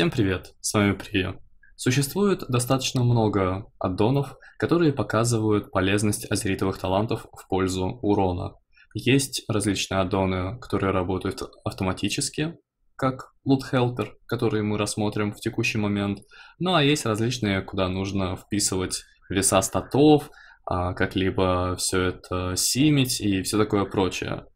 Всем привет, с вами Прия. Существует достаточно много аддонов, которые показывают полезность азеритовых талантов в пользу урона. Есть различные аддоны, которые работают автоматически, как Loot Helper, который мы рассмотрим в текущий момент. Ну а есть различные, куда нужно вписывать веса статов, а, как-либо все это симить и все такое прочее.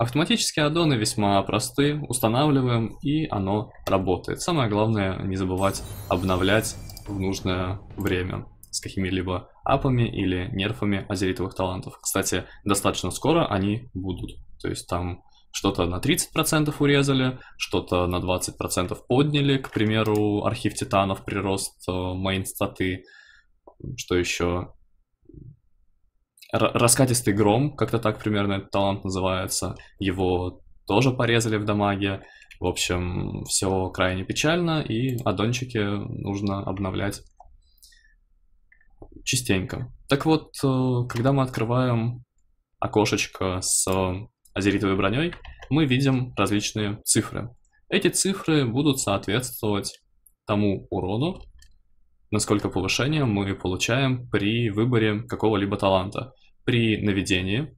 Автоматические аддоны весьма просты, устанавливаем и оно работает. Самое главное не забывать обновлять в нужное время с какими-либо апами или нерфами азеритовых талантов. Кстати, достаточно скоро они будут. То есть там что-то на 30% урезали, что-то на 20% подняли, к примеру, архив титанов, прирост э, мейн статы, что еще, раскатистый гром, как-то так примерно этот талант называется. Его тоже порезали в дамаге. В общем, все крайне печально, и аддончики нужно обновлять частенько. Так вот, э, когда мы открываем окошечко с азеритовой броней, мы видим различные цифры. Эти цифры будут соответствовать тому урону, насколько повышение мы получаем при выборе какого-либо таланта. При наведении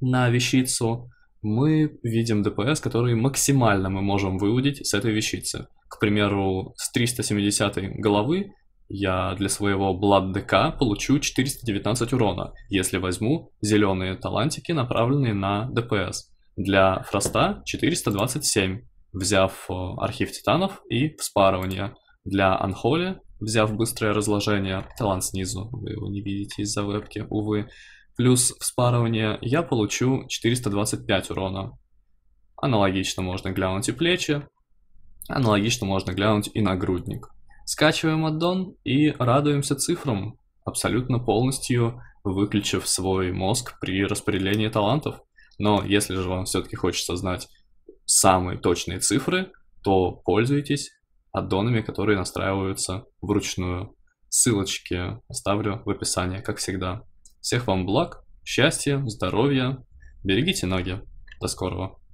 на вещицу мы видим DPS который максимально мы можем выудить с этой вещицы. К примеру, с 370 головы я для своего Blood ДК получу 419 урона, если возьму зеленые талантики, направленные на DPS Для Фроста 427, взяв э, архив титанов и вспарывание. Для Анхоли взяв быстрое разложение. Талант снизу, вы его не видите из-за вебки, увы. Плюс вспарывание я получу 425 урона. Аналогично можно глянуть и плечи, аналогично можно глянуть и нагрудник. Скачиваем аддон и радуемся цифрам, абсолютно полностью выключив свой мозг при распределении талантов. Но если же вам все-таки хочется знать самые точные цифры, то пользуйтесь аддонами, которые настраиваются вручную. Ссылочки оставлю в описании, как всегда. Всех вам благ, счастья, здоровья, берегите ноги. До скорого.